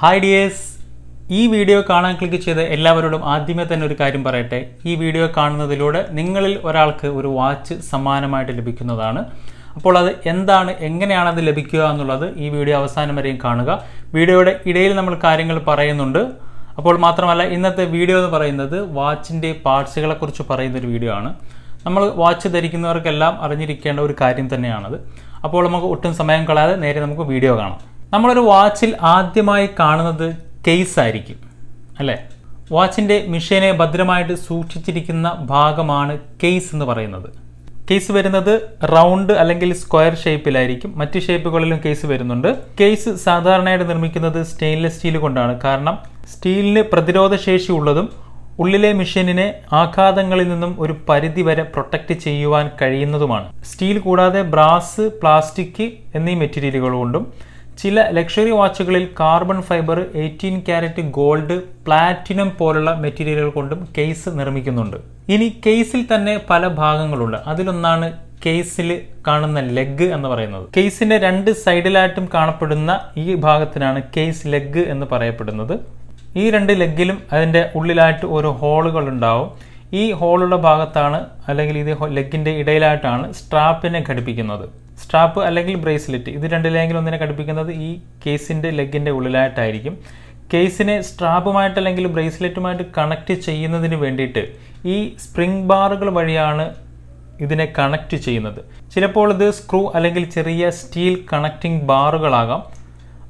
hi dears ഈ video കാണാൻ click ചെയ്ത എല്ലാവരോടും ആദ്യമേ തന്നെ ഒരു കാര്യം പറയട്ടെ ഈ വീഡിയോ കാണുന്നതിലൂടെ നിങ്ങളിൽ ഒരാൾക്ക് ഒരു വാച്ച് സമ്മാനമായിട്ട് ലഭിക്കുന്നതാണ് അപ്പോൾ അത് എന്താണ് എങ്ങനെയാണ് അത് ലഭിക്കുക എന്നുള്ളത് ഈ വീഡിയോ അവസാനം വരെയും കാണുക വീഡിയോയുടെ ഇടയിൽ നമ്മൾ കാര്യങ്ങൾ പറയുന്നുണ്ട് അപ്പോൾ മാത്രമല്ല ഇന്നത്തെ വീഡിയോ എന്ന് പറയുന്നത് വാച്ചിൻ്റെ പാർട്സുകളെക്കുറിച്ച് പറയുന്ന ഒരു വീഡിയോ ആണ് നമ്മൾ വാച്ച് ധരിക്കുന്നവർക്കെല്ലാം അറിഞ്ഞിരിക്കേണ്ട ഒരു കാര്യം തന്നെയാണത് അപ്പോൾ നമുക്ക് ഒട്ടും സമയം കളയാതെ നേരെ നമുക്ക് വീഡിയോ കാണാം നമ്മളൊരു വാച്ചിൽ ആദ്യമായി കാണുന്നത് കേസ് ആയിരിക്കും അല്ലേ വാച്ചിൻ്റെ മിഷീനെ ഭദ്രമായിട്ട് സൂക്ഷിച്ചിരിക്കുന്ന ഭാഗമാണ് കേസ് എന്ന് പറയുന്നത് കേസ് വരുന്നത് റൗണ്ട് അല്ലെങ്കിൽ സ്ക്വയർ ഷേപ്പിലായിരിക്കും മറ്റ് ഷേപ്പുകളിലും കേസ് വരുന്നുണ്ട് കേസ് സാധാരണയായിട്ട് നിർമ്മിക്കുന്നത് സ്റ്റെയിൻലെസ് സ്റ്റീൽ കൊണ്ടാണ് കാരണം സ്റ്റീലിന് പ്രതിരോധശേഷി ഉള്ളതും ഉള്ളിലെ മെഷീനിനെ ആഘാതങ്ങളിൽ നിന്നും ഒരു പരിധി വരെ പ്രൊട്ടക്റ്റ് ചെയ്യുവാൻ കഴിയുന്നതുമാണ് സ്റ്റീൽ കൂടാതെ ബ്രാസ് പ്ലാസ്റ്റിക് എന്നീ മെറ്റീരിയലുകൾ കൊണ്ടും ചില ലക്ഷറി വാച്ചുകളിൽ carbon fibre eighteen carat gold platinum പോലുള്ള മെറ്റീരിയലുകൾ കൊണ്ടും കേസ് നിർമ്മിക്കുന്നുണ്ട് ഇനി കേസിൽ തന്നെ പല ഭാഗങ്ങളുണ്ട് അതിലൊന്നാണ് കേസിൽ കാണുന്ന ലെഗ് എന്ന് പറയുന്നത് കേസിന്റെ രണ്ട് സൈഡിലായിട്ടും കാണപ്പെടുന്ന ഈ ഭാഗത്തിനാണ് കേസ് ലെഗ് എന്ന് പറയപ്പെടുന്നത് ഈ രണ്ട് ലെഗിലും അതിൻ്റെ ഉള്ളിലായിട്ട് ഓരോ ഹോളുകൾ ഉണ്ടാവും ഈ ഹോളുള്ള ഭാഗത്താണ് അല്ലെങ്കിൽ ഇത് ലെഗിൻ്റെ ഇടയിലായിട്ടാണ് സ്ട്രാപ്പിനെ ഘടിപ്പിക്കുന്നത് സ്ട്രാപ്പ് അല്ലെങ്കിൽ ബ്രേസ്ലെറ്റ് ഇത് രണ്ടിലെങ്കിലും ഒന്നിനെ ഘടിപ്പിക്കുന്നത് ഈ കേസിൻ്റെ ലെഗിൻ്റെ ഉള്ളിലായിട്ടായിരിക്കും കേസിനെ സ്ട്രാപ്പുമായിട്ട് അല്ലെങ്കിൽ ബ്രേസ്ലെറ്റുമായിട്ട് കണക്റ്റ് ചെയ്യുന്നതിന് വേണ്ടിയിട്ട് ഈ സ്പ്രിംഗ് ബാറുകൾ വഴിയാണ് ഇതിനെ കണക്റ്റ് ചെയ്യുന്നത് ചിലപ്പോൾ ഇത് സ്ക്രൂ അല്ലെങ്കിൽ ചെറിയ സ്റ്റീൽ കണക്റ്റിംഗ് ബാറുകളാകാം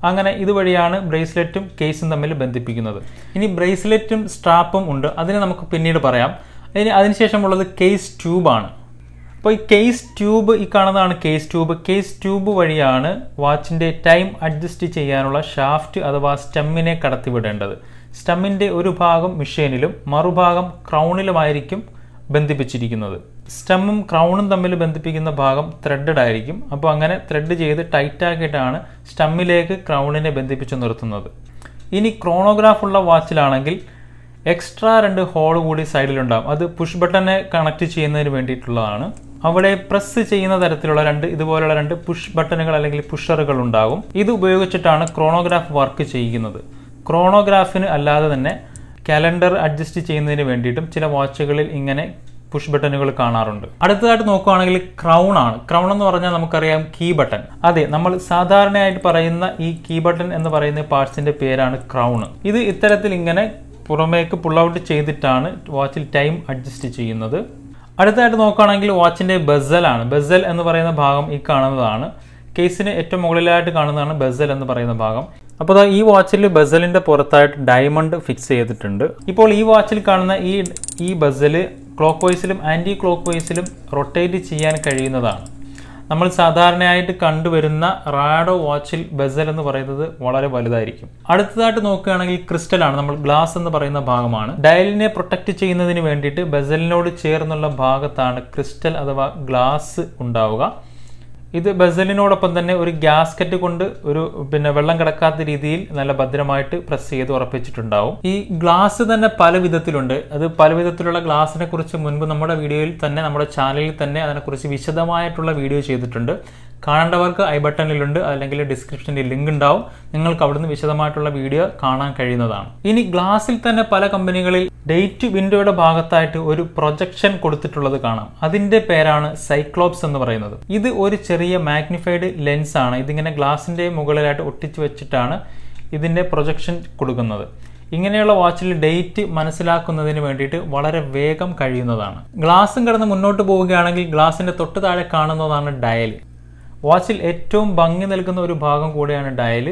അങ്ങനെ ഇതുവഴിയാണ് ബ്രേസ്ലെറ്റും കേസും തമ്മിൽ ബന്ധിപ്പിക്കുന്നത് ഇനി ബ്രേസ്ലെറ്റും സ്ട്രാപ്പും ഉണ്ട് അതിനെ നമുക്ക് പിന്നീട് പറയാം ഇനി അതിനുശേഷമുള്ളത് കേസ് ട്യൂബാണ് അപ്പോൾ ഈ കേസ് ട്യൂബ് ഈ കാണുന്നതാണ് കേസ് ട്യൂബ് കേസ് ട്യൂബ് വഴിയാണ് വാച്ചിൻ്റെ ടൈം അഡ്ജസ്റ്റ് ചെയ്യാനുള്ള ഷാഫ്റ്റ് അഥവാ സ്റ്റമ്മിനെ കടത്തിവിടേണ്ടത് സ്റ്റെമ്മിൻ്റെ ഒരു ഭാഗം മെഷീനിലും മറുഭാഗം ക്രൗണിലുമായിരിക്കും ബന്ധിപ്പിച്ചിരിക്കുന്നത് സ്റ്റമ്മും ക്രൗണും തമ്മിൽ ബന്ധിപ്പിക്കുന്ന ഭാഗം ത്രെഡഡ് ആയിരിക്കും അപ്പോൾ അങ്ങനെ ത്രെഡ് ചെയ്ത് ടൈറ്റാക്കിയിട്ടാണ് സ്റ്റമ്മിലേക്ക് ക്രൗണിനെ ബന്ധിപ്പിച്ചു നിർത്തുന്നത് ഇനി ക്രോണോഗ്രാഫ് ഉള്ള വാച്ചിലാണെങ്കിൽ എക്സ്ട്രാ രണ്ട് ഹോൾ കൂടി സൈഡിലുണ്ടാകും അത് പുഷ് ബട്ടനെ കണക്ട് ചെയ്യുന്നതിന് വേണ്ടിയിട്ടുള്ളതാണ് അവിടെ പ്രസ് ചെയ്യുന്ന തരത്തിലുള്ള രണ്ട് ഇതുപോലുള്ള രണ്ട് പുഷ് ബട്ടണുകൾ അല്ലെങ്കിൽ പുഷറുകൾ ഉണ്ടാകും ഇത് ഉപയോഗിച്ചിട്ടാണ് ക്രോണോഗ്രാഫ് വർക്ക് ചെയ്യുന്നത് ക്രോണോഗ്രാഫിന് അല്ലാതെ തന്നെ കലണ്ടർ അഡ്ജസ്റ്റ് ചെയ്യുന്നതിന് വേണ്ടിയിട്ടും ചില വാച്ചുകളിൽ ഇങ്ങനെ പുഷ് ബട്ടണുകൾ കാണാറുണ്ട് അടുത്തതായിട്ട് നോക്കുവാണെങ്കിൽ ക്രൗൺ ആണ് ക്രൗൺ എന്ന് പറഞ്ഞാൽ നമുക്കറിയാം കീ ബട്ടൺ അതെ നമ്മൾ സാധാരണയായിട്ട് പറയുന്ന ഈ കീ ബട്ടൺ എന്ന് പറയുന്ന പാർട്സിന്റെ പേരാണ് ക്രൗൺ ഇത് ഇത്തരത്തിൽ ഇങ്ങനെ പുറമേക്ക് പുൾ ഔട്ട് ചെയ്തിട്ടാണ് വാച്ചിൽ ടൈം അഡ്ജസ്റ്റ് ചെയ്യുന്നത് അടുത്തതായിട്ട് നോക്കുകയാണെങ്കിൽ വാച്ചിൻ്റെ ബസലാണ് ബസൽ എന്ന് പറയുന്ന ഭാഗം ഈ കാണുന്നതാണ് കേസിന് ഏറ്റവും മുകളിലായിട്ട് കാണുന്നതാണ് ബസൽ എന്ന് പറയുന്ന ഭാഗം അപ്പോൾ ഈ വാച്ചിൽ ബസലിൻ്റെ പുറത്തായിട്ട് ഡയമണ്ട് ഫിക്സ് ചെയ്തിട്ടുണ്ട് ഇപ്പോൾ ഈ വാച്ചിൽ കാണുന്ന ഈ ഈ ബസൽ ക്ലോക്ക് വൈസിലും ആൻറ്റി ക്ലോക്ക് വൈസിലും റൊട്ടേറ്റ് ചെയ്യാൻ കഴിയുന്നതാണ് നമ്മൾ സാധാരണയായിട്ട് കണ്ടുവരുന്ന റാഡോ വാച്ചിൽ ബെസൽ എന്ന് പറയുന്നത് വളരെ വലുതായിരിക്കും അടുത്തതായിട്ട് നോക്കുകയാണെങ്കിൽ ആണ് നമ്മൾ ഗ്ലാസ് എന്ന് പറയുന്ന ഭാഗമാണ് ഡയലിനെ പ്രൊട്ടക്റ്റ് ചെയ്യുന്നതിന് വേണ്ടിയിട്ട് ബെസലിനോട് ചേർന്നുള്ള ഭാഗത്താണ് ക്രിസ്റ്റൽ അഥവാ ഗ്ലാസ് ഉണ്ടാവുക ഇത് ബസലിനോടൊപ്പം തന്നെ ഒരു ഗ്യാസ്കറ്റ് കൊണ്ട് ഒരു പിന്നെ വെള്ളം കിടക്കാത്ത രീതിയിൽ നല്ല ഭദ്രമായിട്ട് പ്രസ് ചെയ്ത് ഉറപ്പിച്ചിട്ടുണ്ടാവും ഈ ഗ്ലാസ് തന്നെ പല വിധത്തിലുണ്ട് അത് പല വിധത്തിലുള്ള ഗ്ലാസിനെ കുറിച്ച് മുൻപ് നമ്മുടെ വീഡിയോയിൽ തന്നെ നമ്മുടെ ചാനലിൽ തന്നെ അതിനെക്കുറിച്ച് വിശദമായിട്ടുള്ള വീഡിയോ ചെയ്തിട്ടുണ്ട് കാണേണ്ടവർക്ക് ഐ ബട്ടണിലുണ്ട് അല്ലെങ്കിൽ ഡിസ്ക്രിപ്ഷനിൽ ലിങ്ക് ഉണ്ടാവും നിങ്ങൾക്ക് അവിടുന്ന് വിശദമായിട്ടുള്ള വീഡിയോ കാണാൻ കഴിയുന്നതാണ് ഇനി ഗ്ലാസിൽ തന്നെ പല കമ്പനികളിൽ ഡേറ്റ് വിൻഡോയുടെ ഭാഗത്തായിട്ട് ഒരു പ്രൊജക്ഷൻ കൊടുത്തിട്ടുള്ളത് കാണാം അതിൻ്റെ പേരാണ് സൈക്ലോപ്സ് എന്ന് പറയുന്നത് ഇത് ഒരു ചെറിയ മാഗ്നിഫൈഡ് ലെൻസ് ആണ് ഇതിങ്ങനെ ഗ്ലാസിൻ്റെ മുകളിലായിട്ട് ഒട്ടിച്ചു വെച്ചിട്ടാണ് ഇതിൻ്റെ പ്രൊജക്ഷൻ കൊടുക്കുന്നത് ഇങ്ങനെയുള്ള വാച്ചിൽ ഡേറ്റ് മനസ്സിലാക്കുന്നതിന് വേണ്ടിയിട്ട് വളരെ വേഗം കഴിയുന്നതാണ് ഗ്ലാസും കിടന്ന് മുന്നോട്ട് പോവുകയാണെങ്കിൽ ഗ്ലാസിൻ്റെ തൊട്ട് താഴെ കാണുന്നതാണ് ഡയൽ വാച്ചിൽ ഏറ്റവും ഭംഗി നൽകുന്ന ഒരു ഭാഗം കൂടിയാണ് ഡയൽ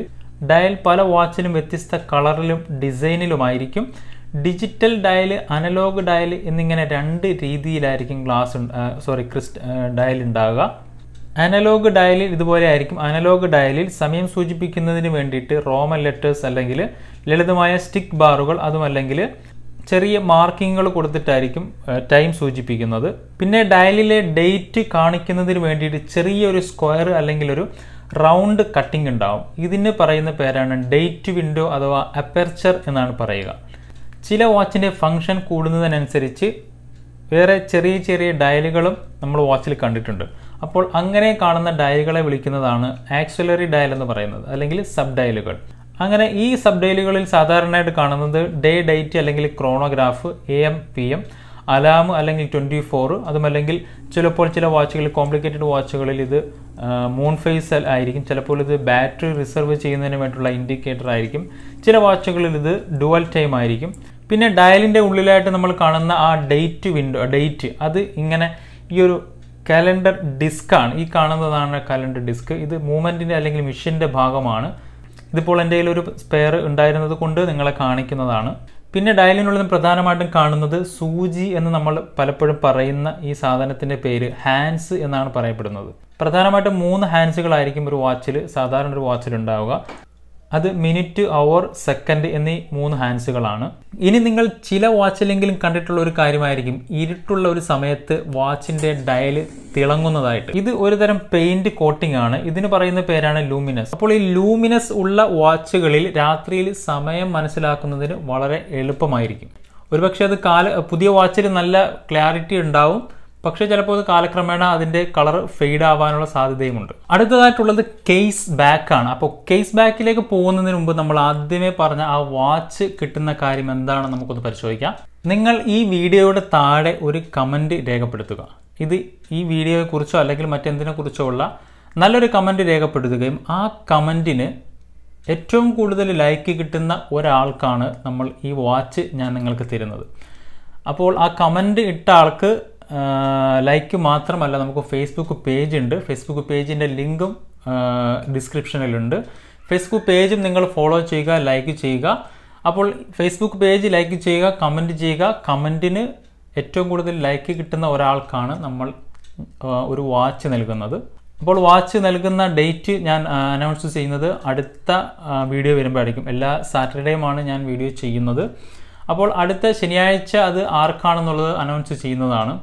ഡയൽ പല വാച്ചിലും വ്യത്യസ്ത കളറിലും ഡിസൈനിലുമായിരിക്കും ഡിജിറ്റൽ ഡയൽ അനലോഗ് ഡയൽ എന്നിങ്ങനെ രണ്ട് രീതിയിലായിരിക്കും ഗ്ലാസ് സോറി ക്രിസ്റ്റ് ഡയൽ ഉണ്ടാവുക അനലോഗ് ഡയലിൽ ഇതുപോലെ ആയിരിക്കും അനലോഗ് ഡയലിൽ സമയം സൂചിപ്പിക്കുന്നതിന് വേണ്ടിയിട്ട് റോമൻ ലെറ്റേഴ്സ് അല്ലെങ്കിൽ ലളിതമായ സ്റ്റിക്ക് ബാറുകൾ അതുമല്ലെങ്കിൽ ചെറിയ മാർക്കിങ്ങുകൾ കൊടുത്തിട്ടായിരിക്കും ടൈം സൂചിപ്പിക്കുന്നത് പിന്നെ ഡയലിലെ ഡേറ്റ് കാണിക്കുന്നതിന് വേണ്ടിയിട്ട് ചെറിയൊരു സ്ക്വയർ അല്ലെങ്കിൽ ഒരു റൗണ്ട് കട്ടിംഗ് ഉണ്ടാവും ഇതിന് പറയുന്ന പേരാണ് ഡേറ്റ് വിൻഡോ അഥവാ അപ്പർച്ചർ എന്നാണ് പറയുക ചില വാച്ചിൻ്റെ ഫങ്ഷൻ കൂടുന്നതിനനുസരിച്ച് വേറെ ചെറിയ ചെറിയ ഡയലുകളും നമ്മൾ വാച്ചിൽ കണ്ടിട്ടുണ്ട് അപ്പോൾ അങ്ങനെ കാണുന്ന ഡയലുകളെ വിളിക്കുന്നതാണ് ആക്സിലറി ഡയൽ എന്ന് പറയുന്നത് അല്ലെങ്കിൽ സബ് ഡയലുകൾ അങ്ങനെ ഈ സബ് ഡയലുകളിൽ സാധാരണയായിട്ട് കാണുന്നത് ഡേ ഡേറ്റ് അല്ലെങ്കിൽ chronograph A M P M alarm അല്ലെങ്കിൽ ട്വൻറ്റി ഫോർ അതുമല്ലെങ്കിൽ ചിലപ്പോൾ ചില വാച്ചുകളിൽ കോംപ്ലിക്കേറ്റഡ് വാച്ചുകളിൽ ഇത് മൂൺ ഫേസ് ആയിരിക്കും ചിലപ്പോൾ ഇത് ബാറ്ററി റിസർവ് ചെയ്യുന്നതിന് വേണ്ടിയിട്ടുള്ള ഇൻഡിക്കേറ്റർ ആയിരിക്കും ചില വാച്ചുകളിൽ ഇത് ഡുവൽ ടൈം ആയിരിക്കും പിന്നെ ഡയലിൻ്റെ ഉള്ളിലായിട്ട് നമ്മൾ കാണുന്ന ആ ഡേറ്റ് വിൻഡോ ഡേറ്റ് അത് ഇങ്ങനെ ഈ ഒരു കലണ്ടർ ആണ് ഈ കാണുന്നതാണ് കലണ്ടർ ഡിസ്ക് ഇത് മൂവ്മെൻറ്റിൻ്റെ അല്ലെങ്കിൽ മിഷൻ്റെ ഭാഗമാണ് ഇതിപ്പോൾ എൻ്റെ കയ്യിൽ ഒരു സ്പെയർ ഉണ്ടായിരുന്നത് കൊണ്ട് നിങ്ങളെ കാണിക്കുന്നതാണ് പിന്നെ ഡയലിനുള്ളിൽ പ്രധാനമായിട്ടും കാണുന്നത് സൂചി എന്ന് നമ്മൾ പലപ്പോഴും പറയുന്ന ഈ സാധനത്തിൻ്റെ പേര് ഹാൻഡ്സ് എന്നാണ് പറയപ്പെടുന്നത് പ്രധാനമായിട്ടും മൂന്ന് ഹാൻഡ്സുകളായിരിക്കും ഒരു വാച്ചിൽ സാധാരണ ഒരു വാച്ചിൽ ഉണ്ടാവുക അത് മിനിറ്റ് അവർ സെക്കൻഡ് എന്നീ മൂന്ന് ഹാൻഡ്സുകളാണ് ഇനി നിങ്ങൾ ചില വാച്ചിലെങ്കിലും കണ്ടിട്ടുള്ള ഒരു കാര്യമായിരിക്കും ഇരുട്ടുള്ള ഒരു സമയത്ത് വാച്ചിന്റെ ഡയൽ തിളങ്ങുന്നതായിട്ട് ഇത് ഒരു തരം പെയിന്റ് കോട്ടിംഗ് ആണ് ഇതിന് പറയുന്ന പേരാണ് ലൂമിനസ് അപ്പോൾ ഈ ലൂമിനസ് ഉള്ള വാച്ചുകളിൽ രാത്രിയിൽ സമയം മനസ്സിലാക്കുന്നതിന് വളരെ എളുപ്പമായിരിക്കും ഒരുപക്ഷെ അത് കാല പുതിയ വാച്ചിൽ നല്ല ക്ലാരിറ്റി ഉണ്ടാവും പക്ഷേ ചിലപ്പോൾ അത് കാലക്രമേണ അതിൻ്റെ കളർ ഫെയ്ഡ് ആവാനുള്ള സാധ്യതയുമുണ്ട് അടുത്തതായിട്ടുള്ളത് കേസ് ബാക്ക് ആണ് അപ്പോൾ കേസ് ബാക്കിലേക്ക് പോകുന്നതിന് മുമ്പ് നമ്മൾ ആദ്യമേ പറഞ്ഞ ആ വാച്ച് കിട്ടുന്ന കാര്യം എന്താണെന്ന് നമുക്കൊന്ന് പരിശോധിക്കാം നിങ്ങൾ ഈ വീഡിയോയുടെ താഴെ ഒരു കമൻറ്റ് രേഖപ്പെടുത്തുക ഇത് ഈ വീഡിയോയെക്കുറിച്ചോ അല്ലെങ്കിൽ മറ്റെന്തിനെക്കുറിച്ചോ ഉള്ള നല്ലൊരു കമൻറ്റ് രേഖപ്പെടുത്തുകയും ആ കമൻറ്റിന് ഏറ്റവും കൂടുതൽ ലൈക്ക് കിട്ടുന്ന ഒരാൾക്കാണ് നമ്മൾ ഈ വാച്ച് ഞാൻ നിങ്ങൾക്ക് തരുന്നത് അപ്പോൾ ആ കമൻറ്റ് ഇട്ട ആൾക്ക് ലൈക്ക് മാത്രമല്ല നമുക്ക് ഫേസ്ബുക്ക് പേജ് ഉണ്ട് ഫേസ്ബുക്ക് പേജിൻ്റെ ലിങ്കും ഡിസ്ക്രിപ്ഷനിലുണ്ട് ഫേസ്ബുക്ക് പേജും നിങ്ങൾ ഫോളോ ചെയ്യുക ലൈക്ക് ചെയ്യുക അപ്പോൾ ഫേസ്ബുക്ക് പേജ് ലൈക്ക് ചെയ്യുക കമൻറ്റ് ചെയ്യുക കമൻറ്റിന് ഏറ്റവും കൂടുതൽ ലൈക്ക് കിട്ടുന്ന ഒരാൾക്കാണ് നമ്മൾ ഒരു വാച്ച് നൽകുന്നത് അപ്പോൾ വാച്ച് നൽകുന്ന ഡേറ്റ് ഞാൻ അനൗൺസ് ചെയ്യുന്നത് അടുത്ത വീഡിയോ വരുമ്പോഴായിരിക്കും എല്ലാ സാറ്റർഡേയുമാണ് ഞാൻ വീഡിയോ ചെയ്യുന്നത് അപ്പോൾ അടുത്ത ശനിയാഴ്ച അത് ആർക്കാണെന്നുള്ളത് അനൗൺസ് ചെയ്യുന്നതാണ്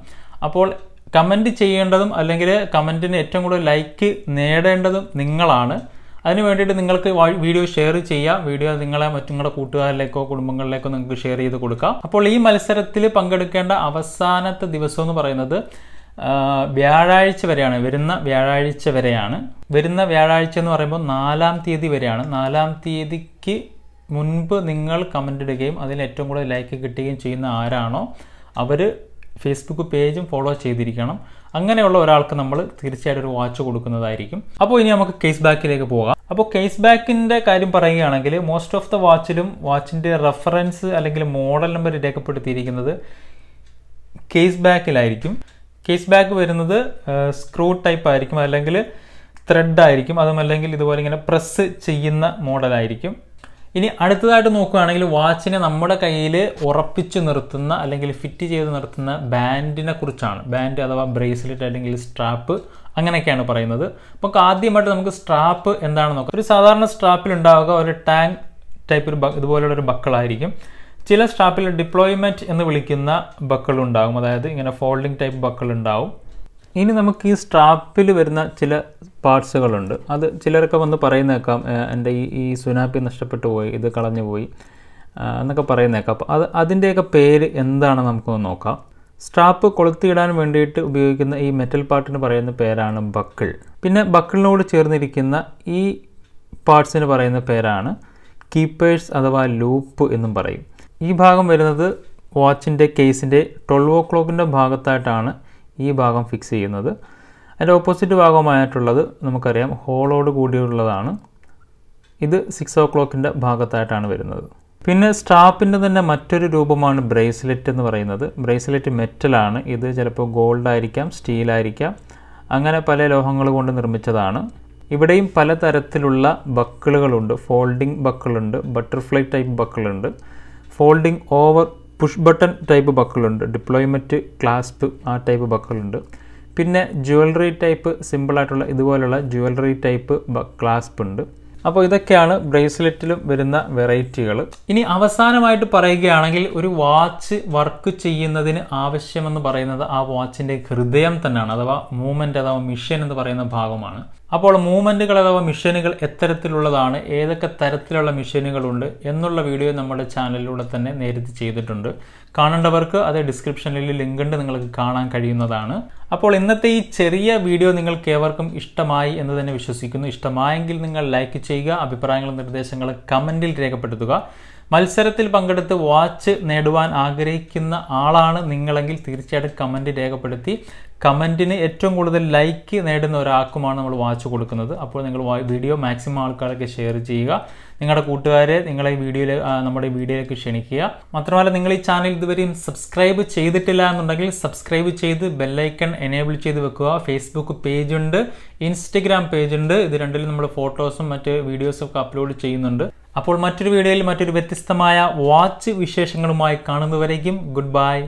അപ്പോൾ കമൻ്റ് ചെയ്യേണ്ടതും അല്ലെങ്കിൽ കമൻറ്റിന് ഏറ്റവും കൂടുതൽ ലൈക്ക് നേടേണ്ടതും നിങ്ങളാണ് അതിന് വേണ്ടിയിട്ട് നിങ്ങൾക്ക് വീഡിയോ ഷെയർ ചെയ്യുക വീഡിയോ നിങ്ങളെ നിങ്ങളുടെ കൂട്ടുകാരിലേക്കോ കുടുംബങ്ങളിലേക്കോ നിങ്ങൾക്ക് ഷെയർ ചെയ്ത് കൊടുക്കാം അപ്പോൾ ഈ മത്സരത്തിൽ പങ്കെടുക്കേണ്ട അവസാനത്തെ ദിവസം എന്ന് പറയുന്നത് വ്യാഴാഴ്ച വരെയാണ് വരുന്ന വ്യാഴാഴ്ച വരെയാണ് വരുന്ന വ്യാഴാഴ്ച എന്ന് പറയുമ്പോൾ നാലാം തീയതി വരെയാണ് നാലാം തീയതിക്ക് മുൻപ് നിങ്ങൾ കമൻ്റ് ഇടുകയും അതിൽ ഏറ്റവും കൂടുതൽ ലൈക്ക് കിട്ടുകയും ചെയ്യുന്ന ആരാണോ അവർ ഫേസ്ബുക്ക് പേജും ഫോളോ ചെയ്തിരിക്കണം അങ്ങനെയുള്ള ഒരാൾക്ക് നമ്മൾ തീർച്ചയായിട്ടും ഒരു വാച്ച് കൊടുക്കുന്നതായിരിക്കും അപ്പോൾ ഇനി നമുക്ക് കേസ് ബാക്കിലേക്ക് പോകാം അപ്പോൾ കേസ് ബാക്കിൻ്റെ കാര്യം പറയുകയാണെങ്കിൽ മോസ്റ്റ് ഓഫ് ദ വാച്ചിലും വാച്ചിൻ്റെ റെഫറൻസ് അല്ലെങ്കിൽ മോഡൽ നമ്പർ രേഖപ്പെടുത്തിയിരിക്കുന്നത് കേസ് ബാക്കിലായിരിക്കും കേസ് ബാക്ക് വരുന്നത് സ്ക്രൂ ടൈപ്പ് ആയിരിക്കും അല്ലെങ്കിൽ ത്രെഡ് ആയിരിക്കും അതുമല്ലെങ്കിൽ ഇതുപോലെ ഇങ്ങനെ പ്രസ് ചെയ്യുന്ന മോഡലായിരിക്കും ഇനി അടുത്തതായിട്ട് നോക്കുകയാണെങ്കിൽ വാച്ചിനെ നമ്മുടെ കയ്യിൽ ഉറപ്പിച്ച് നിർത്തുന്ന അല്ലെങ്കിൽ ഫിറ്റ് ചെയ്ത് നിർത്തുന്ന ബാൻഡിനെ കുറിച്ചാണ് ബാൻഡ് അഥവാ ബ്രേസ്ലെറ്റ് അല്ലെങ്കിൽ സ്ട്രാപ്പ് അങ്ങനെയൊക്കെയാണ് പറയുന്നത് അപ്പോൾ ആദ്യമായിട്ട് നമുക്ക് സ്ട്രാപ്പ് എന്താണെന്ന് നോക്കാം ഒരു സാധാരണ സ്ട്രാപ്പിൽ ഉണ്ടാവുക ഒരു ടാങ് ടൈപ്പ് ഒരു ഇതുപോലുള്ള ഒരു ബക്കളായിരിക്കും ചില സ്ട്രാപ്പിൽ ഡിപ്ലോയ്മെൻറ്റ് എന്ന് വിളിക്കുന്ന ബക്കളുണ്ടാകും അതായത് ഇങ്ങനെ ഫോൾഡിംഗ് ടൈപ്പ് ബക്കളുണ്ടാവും ഇനി നമുക്ക് ഈ സ്ട്രാപ്പിൽ വരുന്ന ചില പാർട്സുകളുണ്ട് അത് ചിലരൊക്കെ വന്ന് പറയുന്നേക്കാം എൻ്റെ ഈ ഈ സുനാപ്പി നഷ്ടപ്പെട്ടു പോയി ഇത് കളഞ്ഞു പോയി എന്നൊക്കെ പറയുന്നേക്കാം അപ്പോൾ അത് അതിൻ്റെയൊക്കെ പേര് എന്താണെന്ന് നമുക്കൊന്ന് നോക്കാം സ്ട്രാപ്പ് കൊളുത്തിയിടാൻ വേണ്ടിയിട്ട് ഉപയോഗിക്കുന്ന ഈ മെറ്റൽ പാർട്ടിന് പറയുന്ന പേരാണ് ബക്കിൾ പിന്നെ ബക്കിളിനോട് ചേർന്നിരിക്കുന്ന ഈ പാർട്സിന് പറയുന്ന പേരാണ് കീപ്പേഴ്സ് അഥവാ ലൂപ്പ് എന്നും പറയും ഈ ഭാഗം വരുന്നത് വാച്ചിൻ്റെ കേസിൻ്റെ ട്വൽവ് ഓ ക്ലോക്കിൻ്റെ ഭാഗത്തായിട്ടാണ് ഈ ഭാഗം ഫിക്സ് ചെയ്യുന്നത് അതിൻ്റെ ഓപ്പോസിറ്റ് ഭാഗമായിട്ടുള്ളത് നമുക്കറിയാം ഹോളോട് കൂടിയുള്ളതാണ് ഇത് സിക്സ് ഓ ക്ലോക്കിൻ്റെ ഭാഗത്തായിട്ടാണ് വരുന്നത് പിന്നെ സ്ട്രാപ്പിൻ്റെ തന്നെ മറ്റൊരു രൂപമാണ് ബ്രേസ്ലെറ്റ് എന്ന് പറയുന്നത് ബ്രേസ്ലെറ്റ് മെറ്റലാണ് ഇത് ചിലപ്പോൾ ഗോൾഡ് ആയിരിക്കാം സ്റ്റീലായിരിക്കാം അങ്ങനെ പല ലോഹങ്ങൾ കൊണ്ട് നിർമ്മിച്ചതാണ് ഇവിടെയും പലതരത്തിലുള്ള ബക്കിളുകളുണ്ട് ഫോൾഡിംഗ് ബക്കിളുണ്ട് ബട്ടർഫ്ലൈ ടൈപ്പ് ബക്കിളുണ്ട് folding over push button type ബക്കിളുണ്ട് ഡിപ്ലോയ്മെൻറ്റ് ക്ലാസ്പ് ആ ടൈപ്പ് ബക്കിളുണ്ട് പിന്നെ ജുവലറി ടൈപ്പ് സിമ്പിളായിട്ടുള്ള ഇതുപോലുള്ള ജുവലറി ടൈപ്പ് ക്ലാസ്പ് ഉണ്ട് അപ്പോൾ ഇതൊക്കെയാണ് ബ്രേസ്ലെറ്റിലും വരുന്ന വെറൈറ്റികൾ ഇനി അവസാനമായിട്ട് പറയുകയാണെങ്കിൽ ഒരു വാച്ച് വർക്ക് ചെയ്യുന്നതിന് ആവശ്യമെന്ന് പറയുന്നത് ആ വാച്ചിൻ്റെ ഹൃദയം തന്നെയാണ് അഥവാ മൂവ്മെൻറ്റ് അഥവാ മിഷൻ എന്ന് പറയുന്ന ഭാഗമാണ് അപ്പോൾ മൂവ്മെൻറ്റുകൾ അഥവാ മിഷനുകൾ എത്തരത്തിലുള്ളതാണ് ഏതൊക്കെ തരത്തിലുള്ള മിഷനുകളുണ്ട് എന്നുള്ള വീഡിയോ നമ്മുടെ ചാനലിലൂടെ തന്നെ നേരിട്ട് ചെയ്തിട്ടുണ്ട് കാണേണ്ടവർക്ക് അത് ഡിസ്ക്രിപ്ഷനിൽ ലിങ്ക് ഉണ്ട് നിങ്ങൾക്ക് കാണാൻ കഴിയുന്നതാണ് അപ്പോൾ ഇന്നത്തെ ഈ ചെറിയ വീഡിയോ നിങ്ങൾക്ക് ഏവർക്കും ഇഷ്ടമായി എന്ന് തന്നെ വിശ്വസിക്കുന്നു ഇഷ്ടമായെങ്കിൽ നിങ്ങൾ ലൈക്ക് ചെയ്യുക അഭിപ്രായങ്ങളും നിർദ്ദേശങ്ങളും കമൻറ്റിൽ രേഖപ്പെടുത്തുക മത്സരത്തിൽ പങ്കെടുത്ത് വാച്ച് നേടുവാൻ ആഗ്രഹിക്കുന്ന ആളാണ് നിങ്ങളെങ്കിൽ തീർച്ചയായിട്ടും കമൻറ്റ് രേഖപ്പെടുത്തി കമൻറ്റിന് ഏറ്റവും കൂടുതൽ ലൈക്ക് നേടുന്ന ഒരാൾക്കുമാണ് നമ്മൾ വാച്ച് കൊടുക്കുന്നത് അപ്പോൾ നിങ്ങൾ വീഡിയോ മാക്സിമം ആൾക്കാരൊക്കെ ഷെയർ ചെയ്യുക നിങ്ങളുടെ കൂട്ടുകാരെ നിങ്ങളെ വീഡിയോയിൽ നമ്മുടെ വീഡിയോയിലേക്ക് ക്ഷണിക്കുക മാത്രമല്ല നിങ്ങൾ ഈ ചാനൽ ഇതുവരെയും സബ്സ്ക്രൈബ് ചെയ്തിട്ടില്ല എന്നുണ്ടെങ്കിൽ സബ്സ്ക്രൈബ് ചെയ്ത് ബെല്ലൈക്കൺ എനേബിൾ ചെയ്ത് വെക്കുക ഫേസ്ബുക്ക് പേജ് ഉണ്ട് ഇൻസ്റ്റഗ്രാം പേജ് ഉണ്ട് ഇത് രണ്ടിലും നമ്മൾ ഫോട്ടോസും മറ്റ് വീഡിയോസും ഒക്കെ അപ്ലോഡ് ചെയ്യുന്നുണ്ട് അപ്പോൾ മറ്റൊരു വീഡിയോയിൽ മറ്റൊരു വ്യത്യസ്തമായ വാച്ച് വിശേഷങ്ങളുമായി കാണുന്നവരേക്കും ഗുഡ് ബൈ